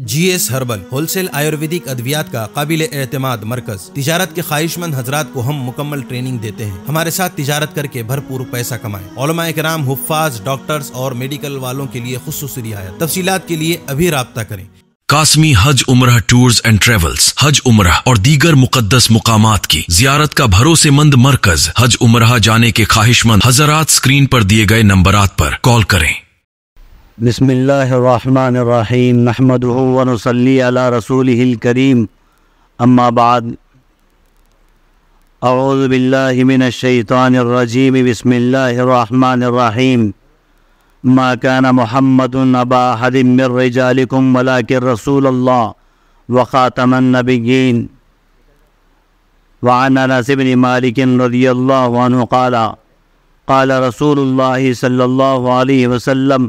जी S herbal wholesale Ayurvedic अद्वियात का काबिल एतमाद मरकज तिजारत के ख्वाहिशमंद हजरात को हम मुकम्मल ट्रेनिंग देते हैं हमारे साथ तिजारत करके भरपूर पैसा कमाएं कराम हुफाज डॉक्टर्स और मेडिकल वालों के लिए खसूस रियायत तफसीत के लिए अभी रबता करें कासमी हज उम्र टूर्स एंड ट्रेवल्स हज उम्र और दीगर मुकदस मुकाम की जियारत का भरोसेमंद मरकज हज उम्र जाने के ख्वाहिशमंद हजरात स्क्रीन पर दिए गए नंबर पर कॉल करें बसमीम नहमदली रसूल करीम अम्माबाद अज़बिल्लिमिनशैतानरजीम बसमीम माकान महमद अबा हदिमरजालकुम वलाक रसूल वख़ातमनबीन वाना नसिबन मालिकिन रजील्ला काला काला रसूल सल्ला वसम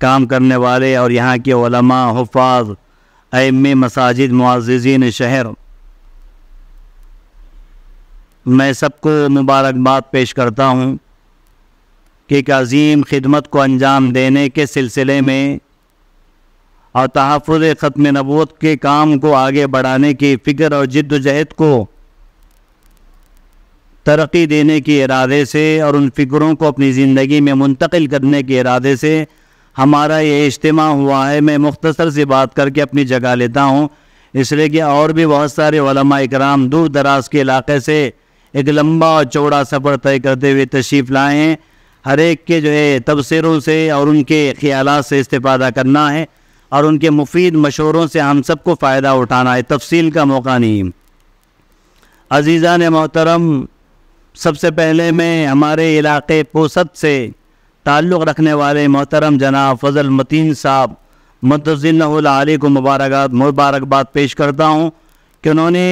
काम करने वाले और यहाँ के ओलमा हफाज अम मसाजिद मुआजीन शहर मैं सबको मुबारकबाद पेश करता हूँ कि एक अजीम खिदमत को अंजाम देने के सिलसिले में और तहफ़ ख़त्म नबूत के काम को आगे बढ़ाने की फ़िक्र और जद्दोजहद को तरक्की देने के इरादे से और उन फ़िक्रों को अपनी ज़िंदगी में मुंतकिल करने के इरादे से हमारा ये इज्तम हुआ है मैं मुख्तसर से बात करके अपनी जगह लेता हूँ इसलिए कि और भी बहुत सारे कराम दूर दराज के इलाके से एक लंबा और चौड़ा सफ़र तय करते हुए तशरीफ़ लाए हैं हर एक के जो है तबसरों से और उनके ख्याल से इस्तादा करना है और उनके मुफीद मशोरों से हम सबको फ़ायदा उठाना है तफसील का मौका नहीं अजीज़ा ने मोहतरम सबसे पहले मैं हमारे इलाके पोसत से ताल्लुक़ रखने वाले मोहतरम जनाब फजल मतीन साहब मतज़िनआली को मुबारक मुबारकबाद पेश करता हूँ कि उन्होंने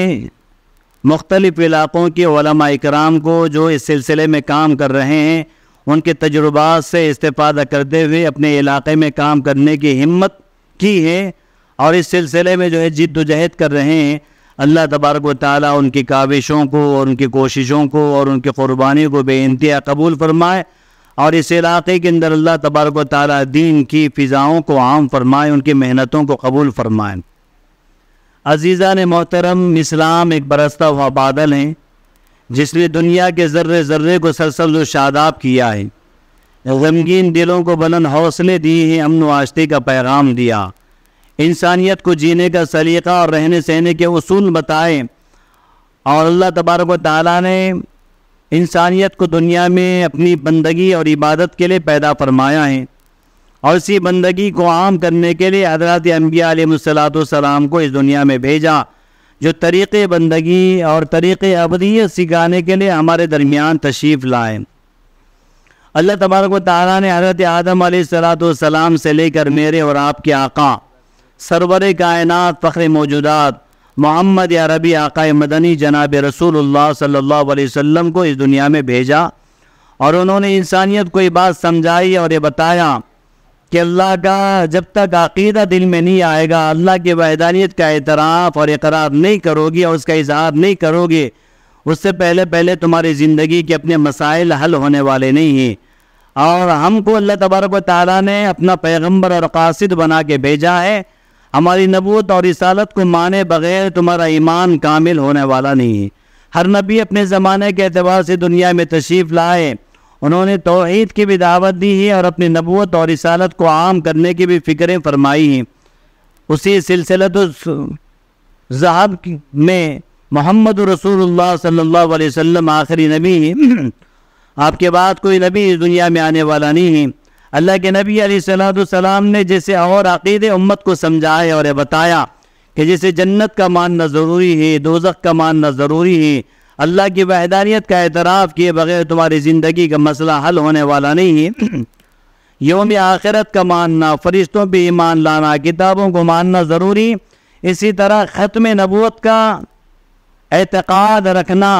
मुख्तलिफ़ इलाक़ों के कराम को जो इस सिलसिले में काम कर रहे हैं उनके तजुर्बात से इस्तादा करते हुए अपने इलाके में काम करने की हिम्मत की है और इस सिलसिले में जो है जिद्दोजहद कर रहे हैं अल्लाह तबारक ताली उनकी काविशों को और उनकी कोशिशों को और उनकी क़ुरबानी को बेानतहा कबूल फरमाए और इस इलाके के अंदर अल्लाह तबारक ताली दीन की फ़िज़ाओं को आम फरमाएँ उनकी मेहनतों को कबूल फरमाएँ अजीज़ा ने मोहतरम इस्लाम एक बरसता हुआ बादल हैं जिसने दुनिया के ज़र्रे ज़र्रे को सरसब्ज शादाब किया है गमगीन दिलों को बुलंद हौसले दिए हैं अमन आस्ते का पैगाम दिया इंसानियत को जीने का सलीका और रहने सहने के असूल बताए और अल्लाह तबारक ताली ने इंसानियत को दुनिया में अपनी बंदगी और इबादत के लिए पैदा फरमाया है और इसी बंदगी को आम करने के लिए हजरत अम्बिया सलाम को इस दुनिया में भेजा जो तरीक़ बंदगी और तरीक़ अबदीत सिखाने के लिए हमारे दरमियान तशरीफ़ लाए अल्लाह तबारक ताली ने हजरत आदम सलाम से लेकर मेरे और आपके आका सरवर कायनत फ़खरे मौजूदात मोहम्मद अरबी आका मदनी जनाब रसूल सल्ला वम को इस दुनिया में भेजा और उन्होंने इंसानियत को ये बात समझाई और ये बताया कि अल्लाह का जब तक अकीदा दिल में नहीं आएगा अल्लाह की वैदानियत का एतराफ़ और इकरार नहीं करोगे और उसका इजहार नहीं करोगे उससे पहले पहले तुम्हारी ज़िंदगी के अपने मसाइल हल होने वाले नहीं हैं और हमको अल्लाह तबारक ताली ने अपना पैगम्बर और कासद बना के भेजा है हमारी नबूत और रिसालत को माने बगैर तुम्हारा ईमान कामिल होने वाला नहीं है हर नबी अपने ज़माने के अतबार से दुनिया में तशरीफ़ लाए उन्होंने तोहद की भी दावत दी है और अपनी नबूत और रिसालत को आम करने की भी फ़िक्रें फरमाई हैं उसी सिलसिलत जहाब में मोहम्मद रसूल सल्ला वसम आखिरी नबी है आपके बाद कोई नबी इस दुनिया में आने वाला नहीं है अल्लाह के नबी सलाम ने जैसे और अकीद उम्मत को समझाया और बताया कि जैसे जन्नत का मानना ज़रूरी है दोजक का मानना ज़रूरी है अल्लाह की वहदानियत का एतराफ़ किए बगैर तुम्हारी ज़िंदगी का मसला हल होने वाला नहीं है योम आखिरत का मानना फरिश्तों पर ईमान लाना किताबों को मानना ज़रूरी इसी तरह ख़त्म नबूत का एतक़ाद रखना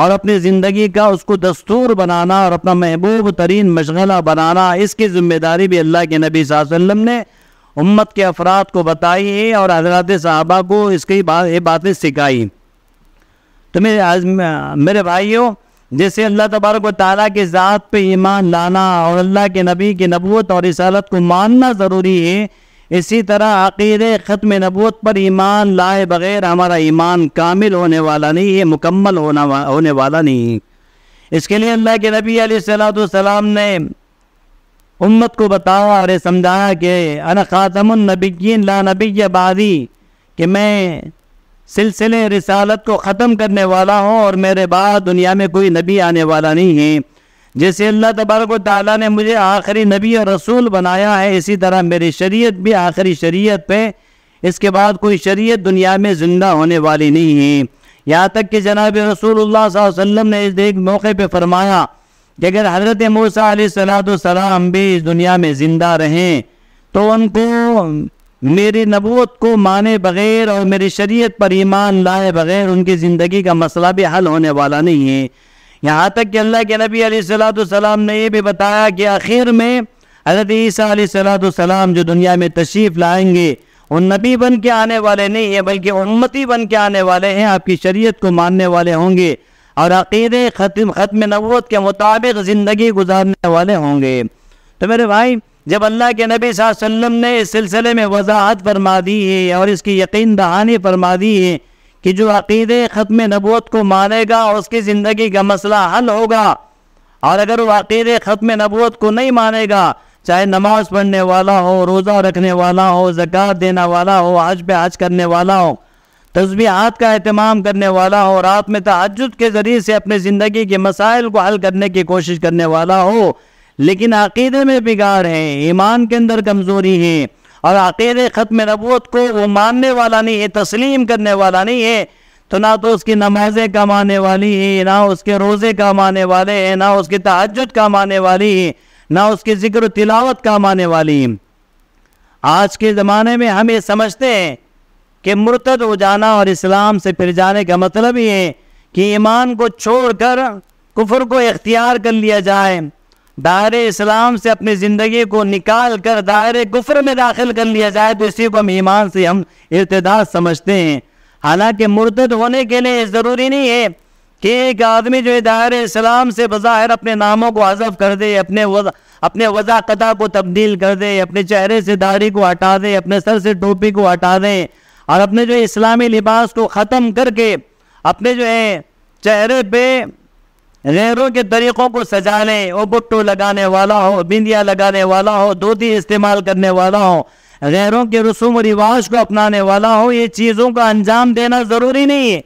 और अपनी ज़िंदगी का उसको दस्तूर बनाना और अपना महबूब तरीन मशगला बनाना इसकी ज़िम्मेदारी भी अल्लाह के नबी वसम ने उम्मत के अफराद को बताई है और हजरत साहबा को इसकी बात ये बातें सिखाई तो मेरे मेरे भाइयों जैसे अल्लाह तबारक ताली के ज़ात पे ईमान लाना और अल्लाह के नबी की नबूत और इसालत को मानना ज़रूरी है इसी तरह अकीद ख़त्म नबूत पर ईमान लाए बग़ैर हमारा ईमान कामिल होने वाला नहीं है मुकम्मल होना वा, होने वाला नहीं इसके लिए अल्लाह के नबी सलाम ने उम्मत को बताया और समझाया कि अन ख़ातमनबीन ला नबी बादी कि मैं सिलसिले रिसालत को ख़त्म करने वाला हूँ और मेरे बाद दुनिया में कोई नबी आने वाला नहीं है जैसे अल्लाह तबारक ताली ने मुझे आखिरी नबी और रसूल बनाया है इसी तरह मेरी शरीयत भी आखिरी शरीयत पे इसके बाद कोई शरीयत दुनिया में ज़िंदा होने वाली नहीं है यहाँ तक कि जनाब रसूल वसम ने इस एक मौके पर फरमाया कि अगर हज़रत मूसा सलाम भी इस दुनिया में ज़िंदा रहें तो उनको मेरी नबूत को माने बग़ैर और मेरी शरीयत पर ईमान लाए बग़ैर उनकी ज़िंदगी का मसला भी हल होने वाला नहीं है यहाँ तक कि अल्लाह के नबी सलाम ने यह भी बताया कि आखिर में हजरत ईसा सलाम जो दुनिया में तशरीफ़ लाएंगे उन नबी बन के आने वाले नहीं है बल्कि उम्मती बन के आने वाले हैं आपकी शरीयत को मानने वाले होंगे और अक़ीद ख़त्म ख़त्म नबूत के मुताबिक ज़िंदगी गुजारने वाले होंगे तो मेरे भाई जब अल्लाह के नबी वसल्लम ने इस सिलसिले में वजाहत फरमा दी है और इसकी यकीन दहानी फरमा दी है कि जो अकीद ख़त्म नबूत को मानेगा उसकी ज़िंदगी का मसला हल होगा और अगर वो अकीद ख़त्म नबूत को नहीं मानेगा चाहे नमाज पढ़ने वाला हो रोज़ा रखने वाला हो जक़ात देने वाला हो आज पे आज करने वाला हो तस्बीहात का अहतमाम करने वाला हो रात में तहजद के ज़रिए से अपने ज़िंदगी के मसाइल को हल करने की कोशिश करने वाला हो लेकिन अकीदे में बिगाड़ है ईमान के अंदर कमज़ोरी है और आखिर ख़त्म नबूत को वो मानने वाला नहीं है तस्लीम करने वाला नहीं है तो ना तो उसकी नमाजें आने वाली है ना उसके रोज़े आने वाले हैं ना उसके तहजद आने वाली है ना उसकी जिक्र तिलावत आने वाली आज के ज़माने में हम ये समझते हैं कि मुर्तद हो जाना और इस्लाम से फिर जाने का मतलब ये है कि ईमान को छोड़कर कुफर को इख्तियार कर लिया जाए दायरे इस्लाम से अपनी ज़िंदगी को निकाल कर दायरे कुफर में दाखिल कर लिया जाए तो इसी को हम ईमान से हम इर्तदाद समझते हैं हालांकि मुर्तद होने के लिए ज़रूरी नहीं है कि एक आदमी जो है दायरे इस्लाम से बज़ाहिर अपने नामों को हजफ कर दे अपने वज, अपने वजाकता को तब्दील कर दे अपने चेहरे से दाढ़ी को हटा दे अपने सर से टोपी को हटा दे और अपने जो इस्लामी लिबास को ख़त्म करके अपने जो है चेहरे पे गैरों के तरीक़ों को सजाने ओ बुट्टू लगाने वाला हो बिंदिया लगाने वाला हो धोती इस्तेमाल करने वाला हो गैरों के रसूम रिवाज को अपनाने वाला हो ये चीज़ों का अंजाम देना ज़रूरी नहीं है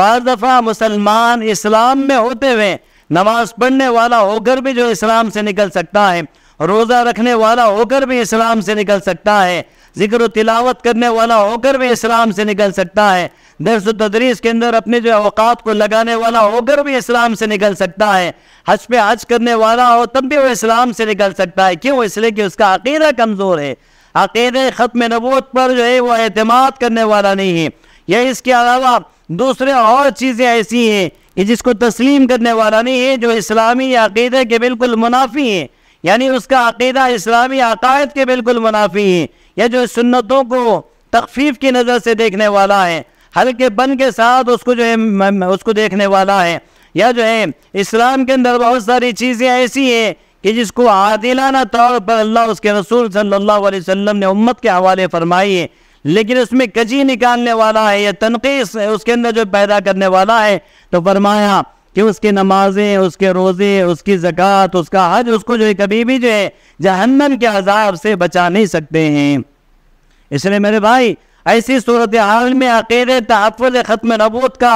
बार दफ़ा मुसलमान इस्लाम में होते हुए नमाज पढ़ने वाला होकर भी जो इस्लाम से निकल सकता है रोज़ा रखने वाला होकर भी इस्लाम से निकल सकता है जिक्र तिलावत करने वाला होकर भी इस्लाम से निकल सकता है दरस तदरीस के अंदर अपने जो अवकात को लगाने वाला होकर भी इस्लाम से निकल सकता है हज पे हज करने वाला हो तब भी वो इस्लाम से निकल सकता है क्यों इसलिए कि उसका अकीदा कमज़ोर है अकीदे ख़त्म नबूत पर जो है वो अहतमाद करने वाला नहीं है या इसके अलावा दूसरे और चीज़ें ऐसी हैं कि जिसको तस्लीम करने वाला नहीं है जो इस्लामी अकीदे के बिल्कुल मुनाफी हैं यानी उसका अकीदा इस्लामी अकायद के बिल्कुल मुनाफी है या जो सुन्नतों को तखफीफ की नज़र से देखने वाला है हल्के बन के साथ उसको जो है उसको देखने वाला है या जो है इस्लाम के अंदर बहुत सारी चीज़ें ऐसी हैं कि जिसको आदिलाना तौर पर अल्लाह उसके रसूल सल्लल्लाहु अलैहि वसल्लम ने उम्मत के हवाले फरमाई है लेकिन उसमें कजी निकालने वाला है या तनकीस उसके अंदर जो पैदा करने वाला है तो फरमाया कि उसकी नमाजें उसके रोज़े उसकी ज़क़़त उसका हज उसको जो है कभी भी जो है जहन्नम के अजाब से बचा नहीं सकते हैं इसलिए मेरे भाई ऐसी सूरत हाल में अकेले तहफ़ ख़त्म नबूत का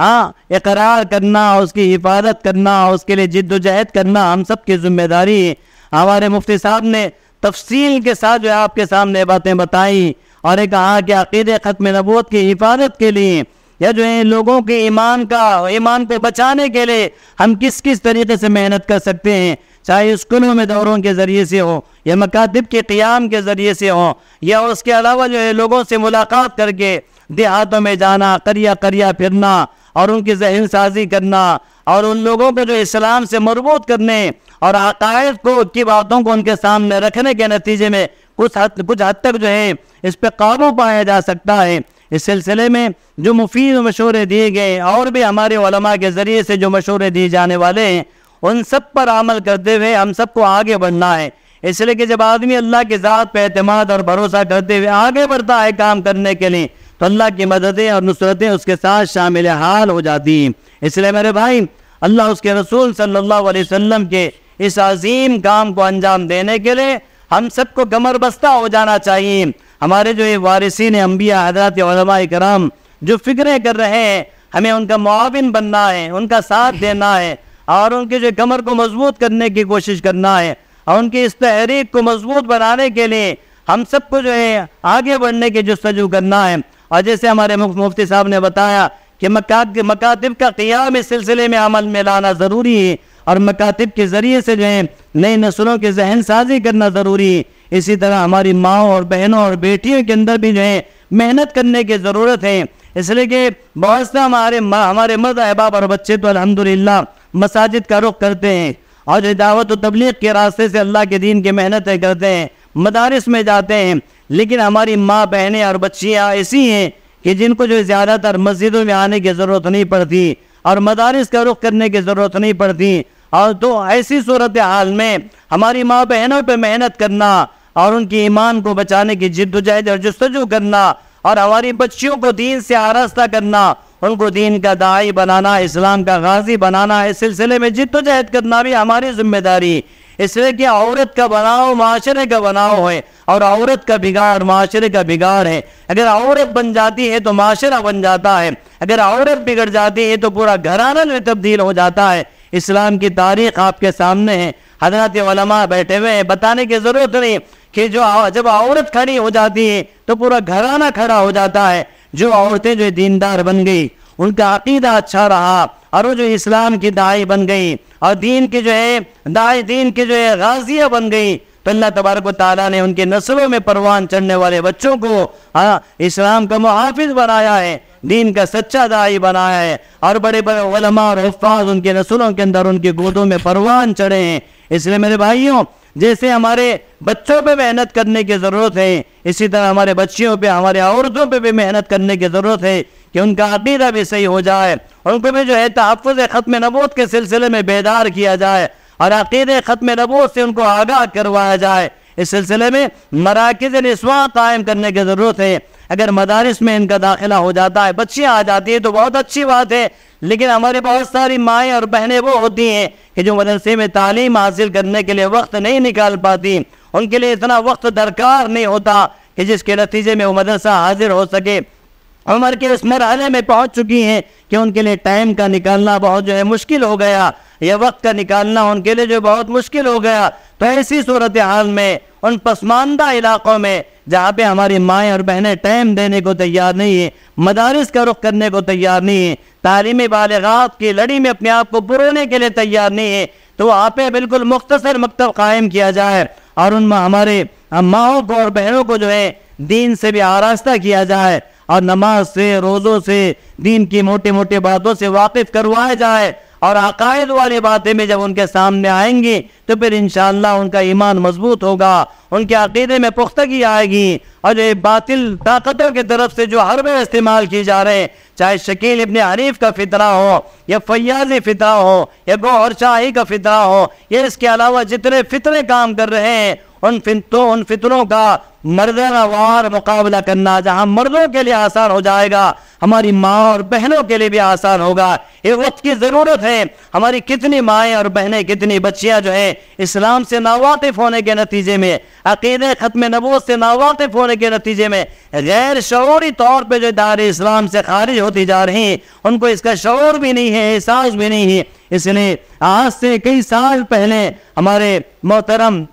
हाँ इकरार करना उसकी हिफाजत करना उसके लिए जिद्दोजहद करना हम सब की जिम्मेदारी है हमारे मुफ्ती साहब ने तफसील के साथ जो है आपके सामने बातें बताई और ये कहा कि अकीदे ख़त्म नबूत की हिफाजत के लिए या जो है लोगों के ईमान का ईमान को बचाने के लिए हम किस किस तरीके से मेहनत कर सकते हैं चाहे स्कूलों में दौरों के ज़रिए से हो या मकातब के क़्याम के ज़रिए से हो या उसके अलावा जो है लोगों से मुलाकात करके देहातों में जाना करिया करिया फिरना और उनकी जहन साजी करना और उन लोगों को जो इस्लाम से मरबूत करने और अकायद को की बातों को उनके सामने रखने के नतीजे में कुछ हद कुछ हद तक जो है इस पर काबू पाया जा सकता है इस सिलसिले में जो मुफीद मशूरे दिए गए और भी हमारे वलमा के ज़रिए से जो मशूरे दिए जाने वाले हैं उन सब पर अमल करते हुए हम सबको आगे बढ़ना है इसलिए कि जब आदमी अल्लाह के ज़ात पर अहतमाद और भरोसा करते हुए आगे बढ़ता है काम करने के लिए तो अल्लाह की मददें और नुसरतें उसके साथ शामिल हाल हो जाती हैं इसलिए मेरे भाई अल्लाह उसके रसूल सल्लल्लाहु अलैहि वसल्लम के इस अजीम काम को अंजाम देने के लिए हम सबको कमर बस्ता हो जाना चाहिए हमारे जो ये वारसिन अम्बिया हजरत कराम जो फिक्रें कर रहे हैं हमें उनका मुआविन बनना है उनका साथ देना है और उनके जो कमर को मजबूत करने की कोशिश करना है और उनकी इस तहरीक को मजबूत बनाने के लिए हम सबको जो है आगे बढ़ने जो जस्तजू करना है और जैसे हमारे मुफ्ती साहब ने बताया कि मकातब का क्याम इस सिलसिले में अमल में लाना ज़रूरी है और मकातब के ज़रिए से जो है नई नस्लों के जहन साजी करना ज़रूरी है इसी तरह हमारी माँ और बहनों और बेटियों के अंदर भी जो है मेहनत करने की ज़रूरत है इसलिए कि बहुत से हमारे हमारे मर्द अहबाब और बच्चे तो अलहमदिल्ला मसाजिद का रुख करते हैं और जो दावत तबलीग के रास्ते से अल्लाह के दीन की मेहनतें करते हैं मदारस में जाते हैं लेकिन हमारी माँ बहनें और बच्चियाँ ऐसी हैं कि जिनको जो ज़्यादातर मस्जिदों में आने की ज़रूरत नहीं पड़ती और मदारस का रुख करने की ज़रूरत नहीं पड़ती और तो ऐसी सूरत हाल में हमारी माँ बहनों पर मेहनत करना और उनके ईमान को बचाने की जिद्दोजहद और जस्तजु करना और हमारी बच्चियों को दीन से आरास्ता करना उनको दीन का दाई बनाना इस्लाम का गाजी बनाना इस सिलसिले में जिद्दोजहद करना भी हमारी जिम्मेदारी इसलिए कि औरत का बनाओ माशरे का बनाओ है और औरत का बिगाड़ माशरे का बिगाड़ है अगर औरत बन जाती है तो माशरा बन जाता है अगर औरत बिगड़ जाती है तो पूरा घराना में तब्दील हो जाता है इस्लाम की तारीख आपके सामने है हजरत बैठे हुए हैं बताने की ज़रूरत नहीं कि जो जब औरत खड़ी हो जाती है तो पूरा घराना खड़ा हो जाता है जो औरतें जो दीनदार बन गई उनका अकीदा अच्छा रहा और वो जो इस्लाम की दाई बन गई और दीन की जो है दाई दीन की जो है गाजिया बन गई तो अल्लाह तबारक ताली ने उनके नस्लों में परवान चढ़ने वाले बच्चों को हाँ इस्लाम का मुहाफिज बनाया है दीन का सच्चा दाई बनाया है और बड़े बड़े वलमा और हफाज उनके नस्लों के अंदर उनके गोदों में परवान चढ़े हैं इसलिए मेरे भाइयों जैसे हमारे बच्चों पे मेहनत करने की ज़रूरत है इसी तरह हमारे बच्चियों पे हमारे औरतों पे भी मेहनत करने की ज़रूरत है कि उनका अकीदा भी सही हो जाए और उनको भी जो है तहफ़ ख़त्म नबूत के सिलसिले में बेदार किया जाए और अकीद ख़त्म नबूत से उनको आगाह करवाया जाए इस सिलसिले में मराकज़ नस्वा कायम करने की ज़रूरत है अगर मदारस में इनका दाखिला हो जाता है बच्चियाँ आ जाती है तो बहुत अच्छी बात है लेकिन हमारे बहुत सारी माएँ और बहनें वो होती हैं कि जो मदरसे में तालीम हासिल करने के लिए वक्त नहीं निकाल पाती उनके लिए इतना वक्त दरकार नहीं होता कि जिसके नतीजे में वो मदरसा हाजिर हो सके उम्र के उस मरहले में पहुँच चुकी हैं कि उनके लिए टाइम का निकालना बहुत जो है मुश्किल हो गया या वक्त का निकालना उनके लिए जो बहुत मुश्किल हो गया तो ऐसी सूरत हाल में उन पसमानदा इलाक़ों में जहाँ पे हमारी माएँ और बहनें टाइम देने को तैयार नहीं हैं मदारस का रुख करने को तैयार नहीं है तालीमी बालगात की लड़ी में अपने आप को पुरोने के लिए तैयार नहीं है तो वहाँ पे बिल्कुल मुख्तर मकतब कायम किया जाए और उन हमारे माओं को और बहनों को जो है दीन से भी आरास्ता किया जाए और नमाज से रोज़ों से दीन की मोटे मोटे बातों से वाकिफ़ करवाया जाए और अकायद वाली बातें भी जब उनके सामने आएंगी तो फिर इन उनका ईमान मजबूत होगा उनके अकीदे में पुख्तगी आएगी और ये बातिल ताकतों की तरफ से जो हर में इस्तेमाल किए जा रहे हैं चाहे शकील इबन हरीफ का फितरा हो या फयाजी फितरा हो या गौर शाही का फितरा हो या इसके अलावा जितने फितरे काम कर रहे हैं उन फितों उन फितरों का मर्दनावार मुकाबला करना जहाँ मर्दों के लिए आसान हो जाएगा हमारी माँ और बहनों के लिए भी आसान होगा ये वक्त की ज़रूरत है हमारी कितनी माएँ और बहनें कितनी बच्चियां जो हैं इस्लाम से नावातिफ़ होने के नतीजे में अकीद ख़त्म नबूत से नावातिफ़ होने के नतीजे में गैर शौरी तौर पर जो इदारे इस्लाम से खारिज होती जा रही हैं उनको इसका शौर भी नहीं है एहसास भी नहीं है इसलिए आज से कई साल पहले हमारे मोहतरम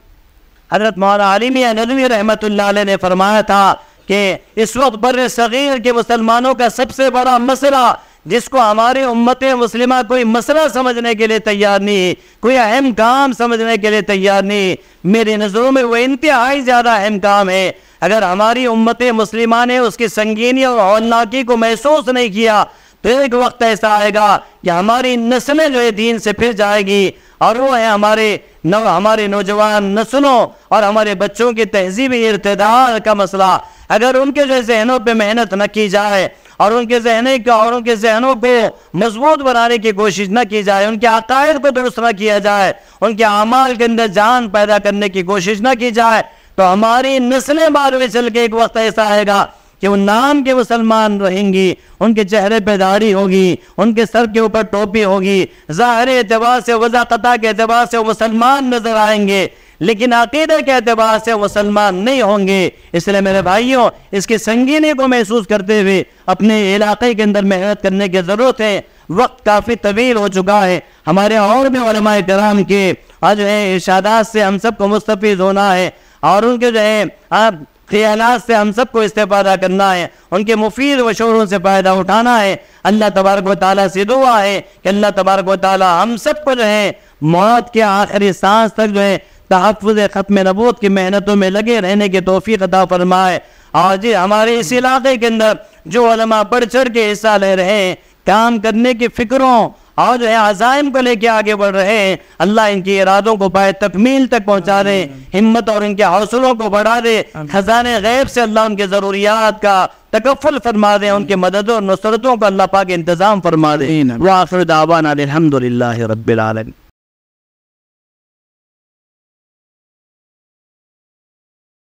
हजरत मौलाना नलवी रहमत ने फरमाया था कि इस वक्त बर सग़ीर के मुसलमानों का सबसे बड़ा मसला जिसको हमारी उम्मत मुस्लिम कोई मसला समझने के लिए तैयार नहीं कोई अहम काम समझने के लिए तैयार नहीं मेरी नज़रों में वह इंतहाई ज़्यादा अहम काम है अगर हमारी उम्मत मुस्लिमा ने उसकी संगीनी और हौलनाकी को महसूस नहीं किया फिर एक वक्त ऐसा आएगा कि हमारी नस्लें जो है दीन से फिर जाएगी और वो है हमारे नव हमारे नौजवान नस्लों और हमारे बच्चों की तहजीबी इरतदार का मसला अगर उनके जो जहनों पर मेहनत न की जाए और उनके जहने और उनके जहनों को मजबूत बनाने की कोशिश न की जाए उनके अकायद को दुरुस्त न किया जाए उनके अमाल के अंदर जान पैदा करने की कोशिश न की जाए तो हमारी नस्लें बाद में चल के एक वक्त ऐसा आएगा कि वो नाम के मुसलमान रहेंगी उनके चेहरे पे दाढ़ी होगी उनके सर के ऊपर टोपी होगी ज़ाहिर एतबार से वजाकता के एतबार से मुसलमान नजर आएंगे लेकिन अकीदे के अतबार से मुसलमान नहीं होंगे इसलिए मेरे भाइयों इसकी संगीनी को महसूस करते हुए अपने इलाके के अंदर मेहनत करने की ज़रूरत है वक्त काफ़ी तवील हो चुका है हमारे और भी कराम के आज है इर्शादात से हम सबको मुस्तफ़ होना है और उनके जो है आप खयालात से हम सबको इस्तेफादा करना है उनके मुफीद व शोरों से फ़ायदा उठाना है अल्लाह तबारक वाली से दुआ है कि अल्लाह तबारक वाली हम सबको जो है मौत के आखिरी सांस तक जो है तहफ़ ख़त्म नबूत की मेहनतों में लगे रहने की तोफ़ी अदा फरमाए आज हमारे इस इलाके के अंदर जो पढ़ चढ़ के हिस्सा ले रहे हैं काम करने की फ़िक्रों और जो है अजायम को लेके आगे बढ़ रहे हैं अल्लाह इनके इरादों को पाए तकमील तक पहुंचा दे हिम्मत और इनके हौसलों को बढ़ा दे खजान गैब से अल्लाह उनके ज़रूरियात का तकफल फरमा दे उनके मदद और नसरतों का अल्लाह पाक इंतज़ाम फरमा दे वाखिर दावान रबालमी